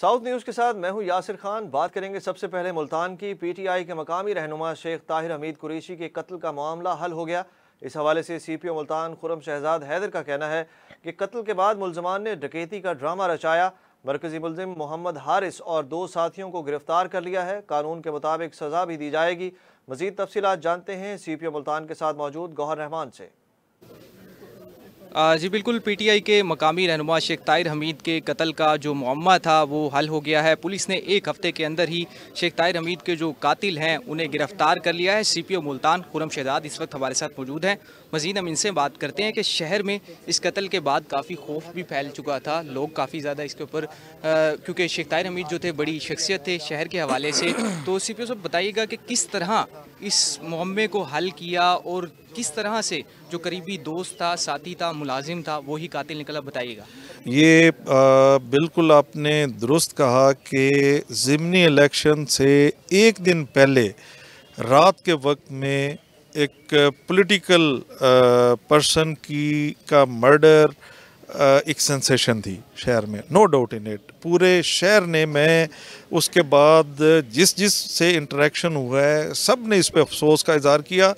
south news के साथ मैं हूं यासिर खान बात करेंगे सबसे पहले मुल्तान की पीटीआई के मकामी रहनुमा शेख ताहिर हमीद कुरेशी के कत्ल का मामला हल हो गया इस हवाले से C P O Multan Khurram Shahzad Haider का कहना है कि कत्ल के बाद मुलजमान ने डकैती का ड्रामा रचाया मरकजी मुलजिम मोहम्मद हारिस और दो साथियों को गिरफ्तार कर लिया है कानून के मुताबिक सजा भी दी जाएगी मजीद तफसीत जानते हैं सी पी ओ मुल्तान के साथ मौजूद गौहर रहमान से जी बिल्कुल पीटीआई के मकामी रहनुमा शेख ताहिर हमीद के कत्ल का जो मामा था वो हल हो गया है पुलिस ने एक हफ्ते के अंदर ही शेख ताहिर हमीद के जो कातिल हैं उन्हें गिरफ्तार कर लिया है सीपीओ मुल्तान खुरम शहजाद इस वक्त हमारे साथ मौजूद हैं मजीद हम इनसे बात करते हैं कि शहर में इस कत्ल के बाद काफ़ी खौफ भी फैल चुका था लोग काफ़ी ज़्यादा इसके ऊपर क्योंकि शेख ताहिर हमीद जो थे बड़ी शख्सियत थे शहर के हवाले से तो सी पी साहब बताइएगा कि किस तरह इस मामे को हल किया और किस तरह से जो करीबी दोस्त था साथी था मुलाजिम था वही कातिल निकला बताइएगा ये आ, बिल्कुल आपने दुरुस्त कहा कि ज़िमनी इलेक्शन से एक दिन पहले रात के वक्त में एक पॉलिटिकल पर्सन की का मर्डर एक सेंसेशन थी शहर में नो डाउट इन इट पूरे शहर ने मैं उसके बाद जिस जिस से इंटरेक्शन हुआ है सब ने इस पर अफसोस का इजहार किया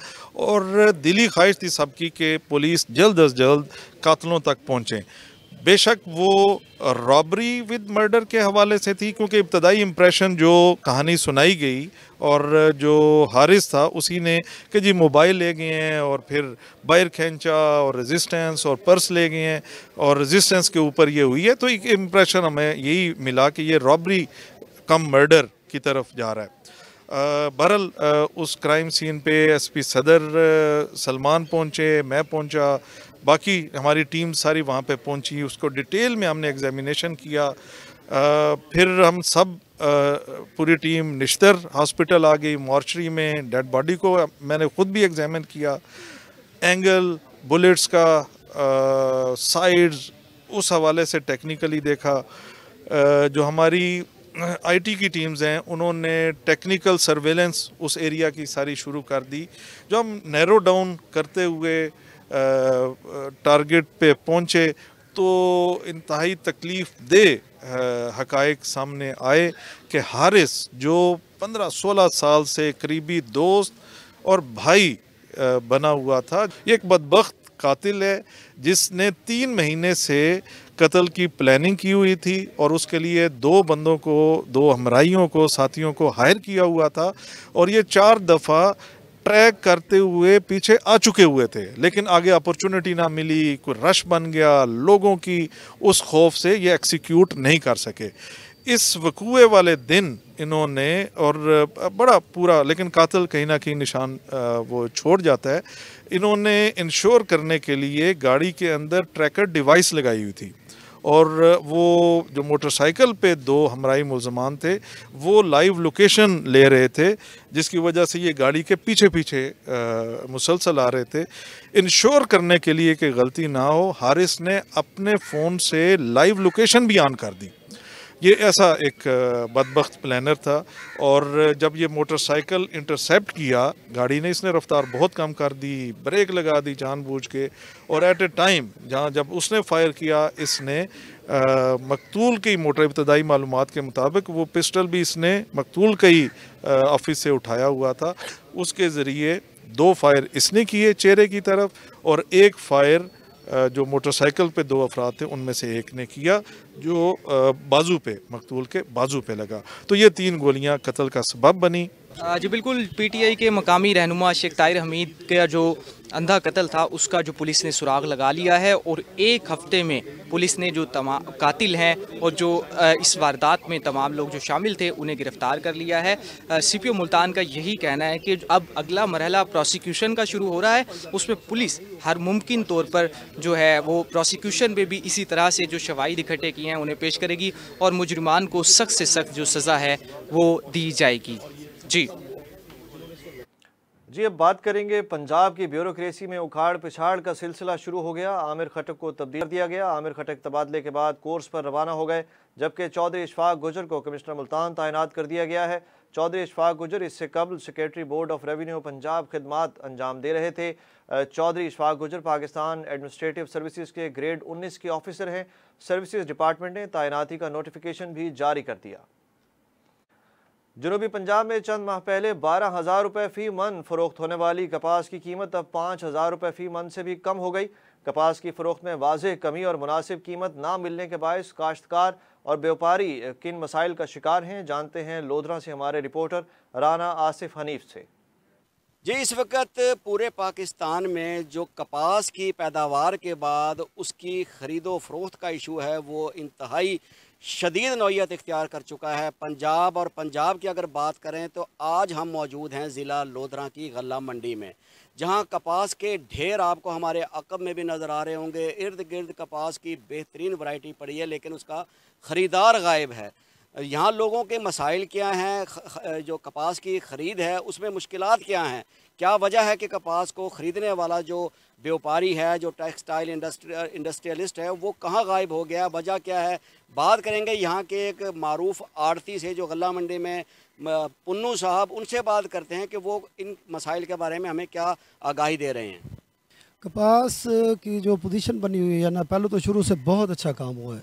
और दिली ख्वाहिश थी सबकी कि पुलिस जल्द अज जल्द कातलों तक पहुँचें बेशक वो रॉबरी विद मर्डर के हवाले से थी क्योंकि इब्तदाई इम्प्रेशन जो कहानी सुनाई गई और जो हारिस था उसी ने कि जी मोबाइल ले गए हैं और फिर बैर खेंचा और रेजिस्टेंस और पर्स ले गए हैं और रेजिस्टेंस के ऊपर ये हुई है तो एक इम्प्रेशन हमें यही मिला कि ये रॉबरी कम मर्डर की तरफ जा रहा है बहरल उस क्राइम सीन पे एसपी सदर सलमान पहुँचे मैं पहुँचा बाकी हमारी टीम सारी वहाँ पे पहुँची उसको डिटेल में हमने एग्जामिनेशन किया आ, फिर हम सब आ, पूरी टीम निश्तर हॉस्पिटल आ गई मॉर्चरी में डेड बॉडी को मैंने ख़ुद भी एग्जामिन किया एंगल बुलेट्स का साइड उस हवाले से टेक्निकली देखा आ, जो हमारी आईटी की टीम्स हैं उन्होंने टेक्निकल सर्वेलेंस उस एरिया की सारी शुरू कर दी जो हम नैरो डाउन करते हुए टारगेट पे पहुँचे तो इंतहाई तकलीफ़ दे हकायक सामने आए कि हारिस जो 15-16 साल से करीबी दोस्त और भाई बना हुआ था एक बदबख्त कातिल है जिसने तीन महीने से कत्ल की प्लानिंग की हुई थी और उसके लिए दो बंदों को दो हमराइयों को साथियों को हायर किया हुआ था और ये चार दफ़ा ट्रैक करते हुए पीछे आ चुके हुए थे लेकिन आगे अपॉर्चुनिटी ना मिली कोई रश बन गया लोगों की उस खौफ से ये एक्सिक्यूट नहीं कर सके इस वकूए वाले दिन इन्होंने और बड़ा पूरा लेकिन कातिल कहीं ना कहीं निशान वो छोड़ जाता है इन्होंने इंश्योर करने के लिए गाड़ी के अंदर ट्रैकर डिवाइस लगाई हुई थी और वो जो मोटरसाइकिल पे दो हमराई मुलजमान थे वो लाइव लोकेशन ले रहे थे जिसकी वजह से ये गाड़ी के पीछे पीछे मुसलसल आ रहे थे इंश्योर करने के लिए कि गलती ना हो हारिस ने अपने फ़ोन से लाइव लोकेशन भी ऑन कर दी ये ऐसा एक बदबخت प्लानर था और जब ये मोटरसाइकिल इंटरसेप्ट किया गाड़ी ने इसने रफ्तार बहुत कम कर दी ब्रेक लगा दी जानबूझ के और एट ए टाइम जहाँ जब उसने फायर किया इसने आ, मकतूल की मोटर इब्तदाई मालूम के मुताबिक वो पिस्टल भी इसने मकतूल के ही ऑफिस से उठाया हुआ था उसके ज़रिए दो फायर इसने किए चेहरे की तरफ और एक फायर जो मोटरसाइकिल पे दो अफराद थे उनमें से एक ने किया जो बाजू पे मकतूल के बाजू पे लगा तो ये तीन गोलियां कत्ल का सबब बनी जी बिल्कुल पीटीआई के मकामी रहनुमा शेख ताहिर हमीद का जो अंधा कत्ल था उसका जो पुलिस ने सुराग लगा लिया है और एक हफ्ते में पुलिस ने जो तमाम कातिल हैं और जो इस वारदात में तमाम लोग जो शामिल थे उन्हें गिरफ्तार कर लिया है सीपीओ मुल्तान का यही कहना है कि अब अगला मरहला प्रोसिक्यूशन का शुरू हो रहा है उसमें पुलिस हर मुमकिन तौर पर जो है वो प्रोसिक्यूशन में भी इसी तरह से जो शवाहिद इकट्ठे किए हैं उन्हें पेश करेगी और मुजरमान को सख्त से सख्त जो सज़ा है वो दी जाएगी जी जी अब बात करेंगे पंजाब की ब्यूरोक्रेसी में उखाड़ पिछाड़ का सिलसिला शुरू हो गया आमिर खटक को तब्दील दिया गया आमिर खटक तबादले के बाद कोर्स पर रवाना हो गए जबकि चौधरी इशफाक गुजर को कमिश्नर मुल्तान तैनात कर दिया गया है चौधरी इशफाक गुजर इससे कबल secretary board of revenue Punjab खदमात अंजाम दे रहे थे चौधरी इशफाक गुजर पाकिस्तान एडमिनिस्ट्रेटिव सर्विसज के ग्रेड उन्नीस के ऑफिसर हैं सर्विसज डिपार्टमेंट ने तैनाती का नोटिफिकेशन भी जारी कर दिया जनूबी पंजाब में चंद माह पहले बारह हज़ार रुपये फ़ी मन फ़रोख्त होने वाली कपास की कीमत अब पाँच हज़ार रुपये फ़ी मन से भी कम हो गई कपास की फ़रोख्त में वाज कमी और मुनासिब कीमत ना मिलने के बायस काश्तकार और व्यापारी किन मसाइल का शिकार हैं जानते हैं लोधरा से हमारे रिपोर्टर राना आसिफ हनीफ से जी इस वक्त पूरे पाकिस्तान में जो कपास की पैदावार के बाद उसकी ख़रीदो फरोख्त का इशू है वो इंतहाई शदीद नौीयत इख्तियार कर चुका है पंजाब और पंजाब की अगर बात करें तो आज हम मौजूद हैं ज़िला लोधरा की गला मंडी में जहां कपास के ढेर आपको हमारे अकब में भी नज़र आ रहे होंगे इर्द गिर्द कपास की बेहतरीन वैरायटी पड़ी है लेकिन उसका ख़रीदार गायब है यहाँ लोगों के मसाइल क्या हैं जो कपास की ख़रीद है उसमें मुश्किल क्या हैं क्या वजह है कि कपास को ख़रीदने वाला जो व्यापारी है जो टेक्सटाइल इंडस्ट्री इंडस्ट्रियलिस्ट है वो कहाँ गायब हो गया वजह क्या है बात करेंगे यहाँ के एक मरूफ आड़ती से जो गला मंडी में पुन्नू साहब उनसे बात करते हैं कि वो इन मसाइल के बारे में हमें क्या आगाही दे रहे हैं कपास की जो पोजीशन बनी हुई है ना पहले तो शुरू से बहुत अच्छा काम हुआ है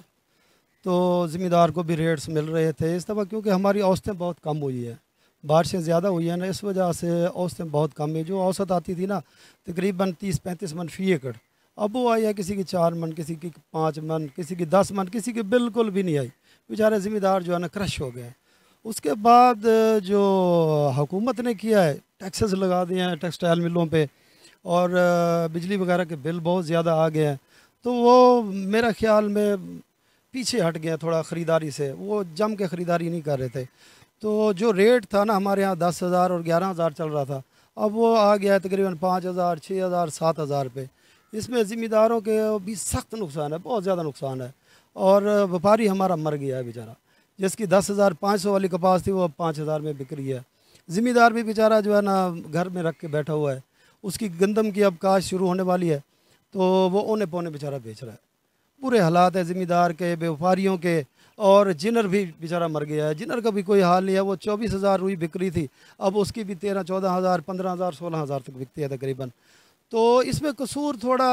तो ज़िम्मेदार को भी रेट्स मिल रहे थे इस दफ़ा क्योंकि हमारी औसतें बहुत कम हुई है बारिशें ज़्यादा हुई हैं ना इस वजह से औसतें बहुत कम है जो औसत आती थी ना तकरीबन तीस पैंतीस मन फी एकड़ अब वो आई है किसी की चार मन किसी की पाँच मन किसी की दस मन किसी की बिल्कुल भी नहीं आई बेचारे ज़िम्मेदार जो है ना क्रश हो गए उसके बाद जो हुकूमत ने किया है टैक्सेस लगा दिए हैं टेक्सटाइल मिलों पर और बिजली वगैरह के बिल बहुत ज़्यादा आ गए हैं तो वो मेरा ख्याल में पीछे हट गया थोड़ा ख़रीदारी से वो जम के ख़रीदारी नहीं कर रहे थे तो जो रेट था ना हमारे यहाँ दस हज़ार और ग्यारह हज़ार चल रहा था अब वो आ गया है तकरीबन पाँच हज़ार छः हज़ार सात हज़ार पे इसमें ज़िम्मेदारों के भी सख्त नुकसान है बहुत ज़्यादा नुकसान है और व्यापारी हमारा मर गया है बेचारा जिसकी दस हज़ार पाँच सौ वाली कपास थी वो अब पाँच हज़ार में बिक रही है ज़िम्मेदार भी बेचारा जो है ना घर में रख के बैठा हुआ है उसकी गंदम की अब काश शुरू होने वाली है तो वो ओने पौने बेचारा बेच रहा है बुरे हालात है ज़िम्मेदार के व्यापारियों के और जिनर भी बेचारा मर गया है जिनर का भी कोई हाल नहीं है वो चौबीस हज़ार रुई बिक्री थी अब उसकी भी तेरह चौदह हज़ार पंद्रह हज़ार सोलह हज़ार तक बिकती है तकरीबन तो इसमें कसूर थोड़ा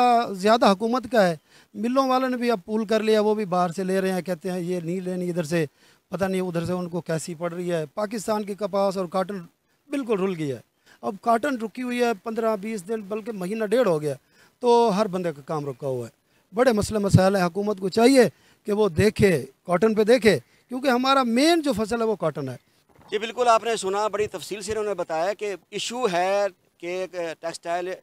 ज़्यादा हुकूमत का है मिलों वालों ने भी अब पूल कर लिया वो भी बाहर से ले रहे हैं कहते हैं ये नहीं लेनी इधर से पता नहीं उधर से उनको कैसी पड़ रही है पाकिस्तान की कपास और काटन बिल्कुल रुल गया है अब काटन रुकी हुई है पंद्रह बीस दिन बल्कि महीना डेढ़ हो गया तो हर बंदे का काम रुका हुआ है बड़े मसले मसाइल हैं हुकूमत को चाहिए कि वो देखे कॉटन पे देखे क्योंकि हमारा मेन जो फसल है वो कॉटन है जी बिल्कुल आपने सुना बड़ी तफसील से उन्होंने बताया कि इशू है कि टेक्सटाइल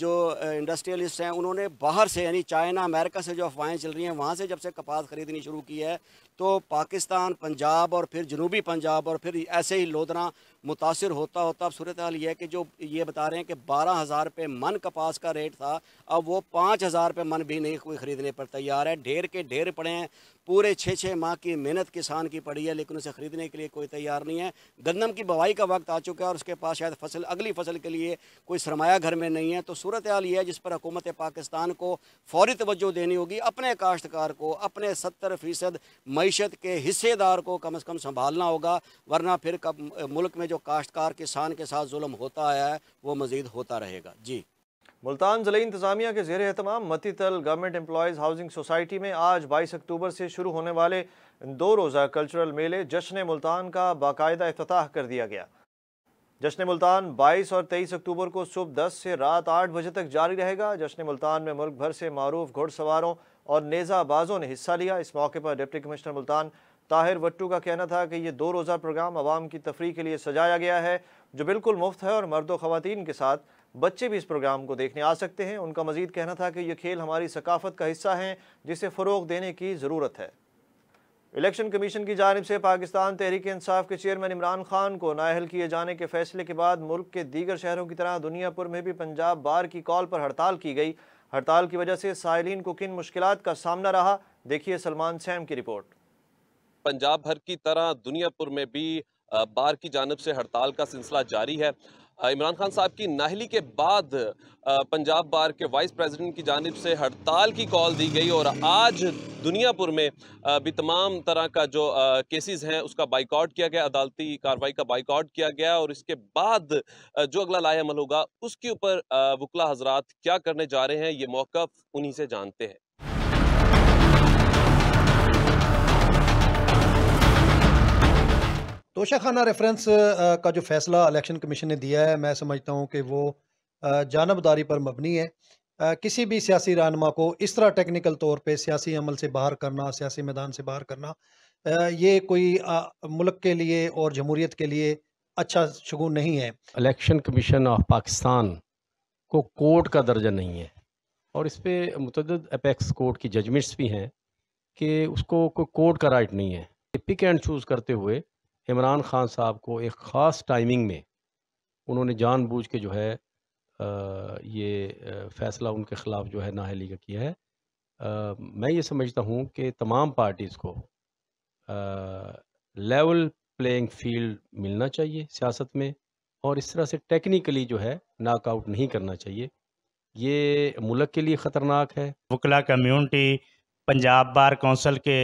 जो इंडस्ट्रियलिस्ट हैं उन्होंने बाहर से यानी चाइना अमेरिका से जो अफवाहें चल रही हैं वहाँ से जब से कपास खरीदनी शुरू की है तो पाकिस्तान पंजाब और फिर जनूबी पंजाब और फिर ऐसे ही लोधना मुतासर होता होता अब सूरत हाल ये है कि जो ये बता रहे हैं कि बारह हज़ार रुपये मन कपास का रेट था अब वो पाँच हज़ार रुपये मन भी नहीं कोई ख़रीदने पर तैयार है ढेर के ढेर पड़े हैं पूरे छः छः माह की मेहनत किसान की पड़ी है लेकिन उसे ख़रीदने के लिए कोई तैयार नहीं है गंदम की बवाई का वक्त आ चुका है और उसके पास शायद फसल अगली फसल के लिए कोई सरमाया घर में नहीं है तो सूरत हाल यह है जिस पर हुकूमत पाकिस्तान को फौरी तवज्जो देनी होगी अपने काश्तकार को अपने सत्तर फ़ीसद मई मीशत के हिस्सेदार को कम से कम संभालना होगा वरना फिर कब मुल्क में जो काश्तकार किसान के साथ जुल्म होता है वो मज़ीद होता रहेगा जी मुल्तान ज़िले इंतजामिया के जेर अहतमाम मतीतल गवर्नमेंट एम्प्लॉज़ हाउसिंग सोसाइटी में आज बाईस अक्टूबर से शुरू होने वाले दो रोज़ा कल्चरल मेले जश्न मुल्तान का बाकायदा अफ्ताह कर दिया गया जश्न मुल्तान 22 और 23 अक्टूबर को सुबह 10 से रात 8 बजे तक जारी रहेगा जश्न मुल्तान में मुल्क भर से मरूफ घुड़सवारों और नेज़ाबाजों ने हिस्सा लिया इस मौके पर डिप्टी कमिश्नर मुल्तान ताहिर वट्टू का कहना था कि ये दो रोज़ा प्रोग्राम आवाम की तफरी के लिए सजाया गया है जो बिल्कुल मुफ्त है और मर्द ख़वान के साथ बच्चे भी इस प्रोग्राम को देखने आ सकते हैं उनका मजीद कहना था कि ये खेल हमारी सकाफत का हिस्सा है जिसे फ़रोग देने की ज़रूरत है इलेक्शन कमीशन की जानब से पाकिस्तान तहरीक इंसाफ के चेयरमैन इमरान खान को नाहल किए जाने के फैसले के बाद मुल्क के दीगर शहरों की तरह दुनियापुर में भी पंजाब बार की कॉल पर हड़ताल की गई हड़ताल की वजह से साहिलीन को किन मुश्किल का सामना रहा देखिए सलमान सैम की रिपोर्ट पंजाब भर की तरह दुनियापुर में भी बार की जानब से हड़ताल का सिलसिला जारी है इमरान खान साहब की नाहली के बाद पंजाब बार के वाइस प्रेसिडेंट की जानब से हड़ताल की कॉल दी गई और आज दुनियापुर में भी तमाम तरह का जो केसेस हैं उसका बाइकआउट किया गया अदालती कार्रवाई का बाइकआउट किया गया और इसके बाद जो अगला लाया अमल होगा उसके ऊपर वकला हजरात क्या करने जा रहे हैं ये मौक़ उन्हीं से जानते हैं तोशाखाना रेफरेंस का जो फैसला इलेक्शन कमीशन ने दिया है मैं समझता हूँ कि वो जानबदारी पर मबनी है किसी भी सियासी रहनमा को इस तरह टेक्निकल तौर पर सियासी अमल से बाहर करना सियासी मैदान से बाहर करना ये कोई मुल्क के लिए और जमहूरीत के लिए अच्छा शगुन नहीं है इलेक्शन कमीशन ऑफ पाकिस्तान को कोर्ट का दर्जा नहीं है और इस पर मतद अपेक्स कोर्ट की जजमेंट्स भी हैं कि उसको कोई कोर्ट का राइट नहीं है पिक एंड चूज़ करते हुए इमरान ख़ान साहब को एक ख़ास टाइमिंग में उन्होंने जानबूझ के जो है ये फ़ैसला उनके ख़िलाफ़ जो है नाहली का किया है आ, मैं ये समझता हूँ कि तमाम पार्टीज़ को लेवल प्लेइंग फील्ड मिलना चाहिए सियासत में और इस तरह से टेक्निकली जो है नाकआउट नहीं करना चाहिए ये मुल्क के लिए ख़तरनाक है वकला कम्यूनिटी पंजाब बार कौंसल के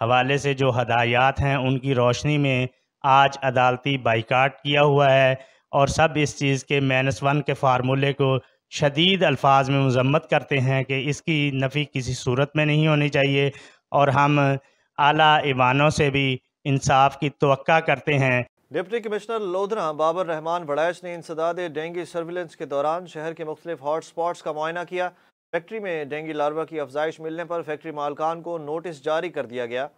हवाले से जो हदायत हैं उनकी रोशनी में आज अदालती बाइकाट किया हुआ है और सब इस चीज़ के माइनस वन के फार्मूले को शदीद अल्फाज में मजम्मत करते हैं कि इसकी नफ़ी किसी सूरत में नहीं होनी चाहिए और हम आला ईवानों से भी इंसाफ की तो करते हैं डिप्टी कमिश्नर लोधरा बाबर रहमान बड़ैश ने इंसदाद डेंगी सर्विलेंस के दौरान शहर के मुख्तलिफ हॉट स्पॉट्स का मुआयना किया फैक्ट्री में डेंगी लार्वा की अफजाइश मिलने पर फैक्ट्री मालकान को नोटिस जारी कर दिया गया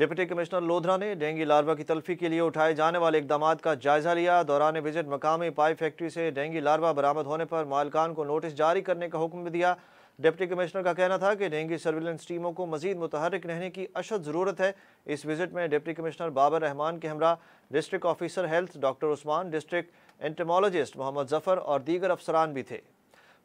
डिप्टी कमिश्नर लोधरा ने डेंगी लार्वा की तलफी के लिए उठाए जाने वाले इकदाम का जायजा लिया दौरान विजिट मकामी पाई फैक्ट्री से डेंगी लार्वा बरामद होने पर मालकान को नोटिस जारी करने का हुक्म दिया डिप्टी कमिश्नर का कहना था कि डेंगू सर्विलेंस टीमों को मजीद मुतहरक रहने की अशद ज़रूरत है इस विजिट में डिप्टी कमिश्नर बाबर रहमान के हमरा district officer health doctor Usman district entomologist Muhammad Zafar और दीगर अफसरान भी थे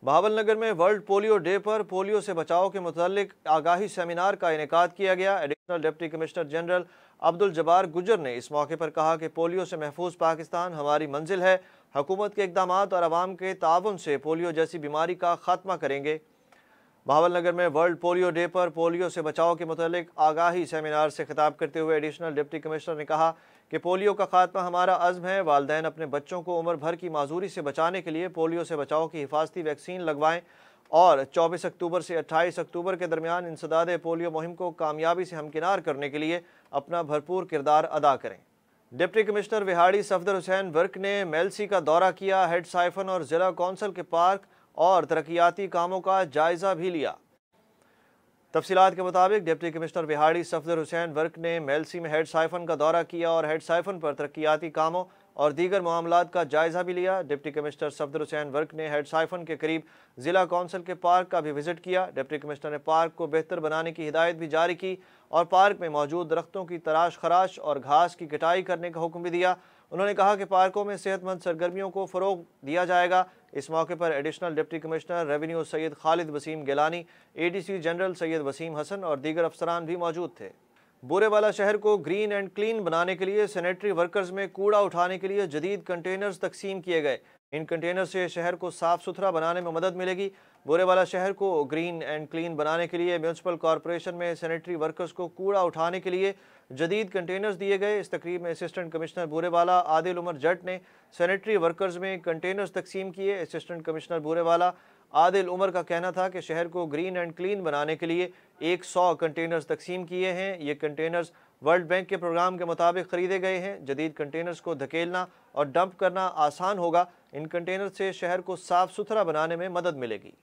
बहावल नगर में वर्ल्ड पोलियो डे पर पोलियो से बचाव के मुतल आगाही सेमिनार का इनका किया गया डिप्टी कमिश्नर जनरल अब्दुल जबार गुजर ने इस मौके पर कहा कि पोलियो से महफूज पाकिस्तान हमारी मंजिल है हुकूमत के इकदाम और आवाम के ताउन से पोलियो जैसी बीमारी का खात्मा करेंगे बहावल नगर में वर्ल्ड पोलियो डे पर पोलियो से बचाव के मतलब आगाही सेमिनार से खिताब करते हुए एडिशनल डिप्टी कमिश्नर ने कहा कि पोलियो का खात्मा हमारा अज़म है वालदेन अपने बच्चों को उम्र भर की माजूरी से बचाने के लिए पोलियो से बचाव की हिफाजती वैक्सीन लगवाएं और 24 अक्टूबर से 28 अक्टूबर के दरमियान इंसदाद पोलियो मुहिम को कामयाबी से हमकिनार करने के लिए अपना भरपूर किरदार अदा करें डिप्टी कमिश्नर विहाड़ी सफदर हुसैन वर्क ने मेलसी का दौरा किया हेड साइफन और ज़िला कौंसल के पार्क और तरक्याती कामों का जायज़ा भी लिया तफसीत के मुताबिक डिप्टी कमिश्नर बिहाड़ी सफदर हुसैन वर्क ने मेलसी में हेड साइफन का दौरा किया और हेड साइफन पर तरक्याती कामों और दीगर मामला का जायजा भी लिया डिप्टी कमिश्नर सफदर हुसैन वर्क ने हेड साइफन के करीब जिला कौंसिल के पार्क का भी विजिट किया डिप्टी कमिश्नर ने पार्क को बेहतर बनाने की हिदायत भी जारी की और पार्क में मौजूद दरख्तों की तराश खराश और घास की कटाई करने का हुक्म भी दिया उन्होंने कहा कि पार्कों में सेहतमंद सरगर्मियों को फ़रोग दिया जाएगा इस मौके पर additional deputy commissioner revenue Syed Khalid Waseem Gilani ADC general Syed Waseem Hassan और दीगर अफसरान भी मौजूद थे बोरेवाला शहर को ग्रीन एंड क्लीन बनाने के लिए सैनिटरी वर्कर्स में कूड़ा उठाने के लिए जदीद कंटेनर्स तकसीम किए गए इन कंटेनर से शहर को साफ सुथरा बनाने में मदद मिलेगी बोरेवाला शहर को ग्रीन एंड क्लीन बनाने के लिए म्यूनसिपल कॉरपोरेशन में सैनिटरी वर्कर्स को कूड़ा उठाने के लिए जदीद कंटेनर्स दिए गए इस तकरीब में असिस्टेंट कमिश्नर बोरेवाला आदिल उमर जट ने सैनिटरी वर्कर्स में कंटेनर्स तकसीम किए असिस्टेंट कमिश्नर बोरेवाला आदिल उमर का कहना था कि शहर को ग्रीन एंड क्लीन बनाने के लिए एक सौ कंटेनर्स तकसीम किए हैं ये कंटेनर्स वर्ल्ड बैंक के प्रोग्राम के मुताबिक ख़रीदे गए हैं जदीद कंटेनर्स को धकेलना और डंप करना आसान होगा इन कंटेनर से शहर को साफ़ सुथरा बनाने में मदद मिलेगी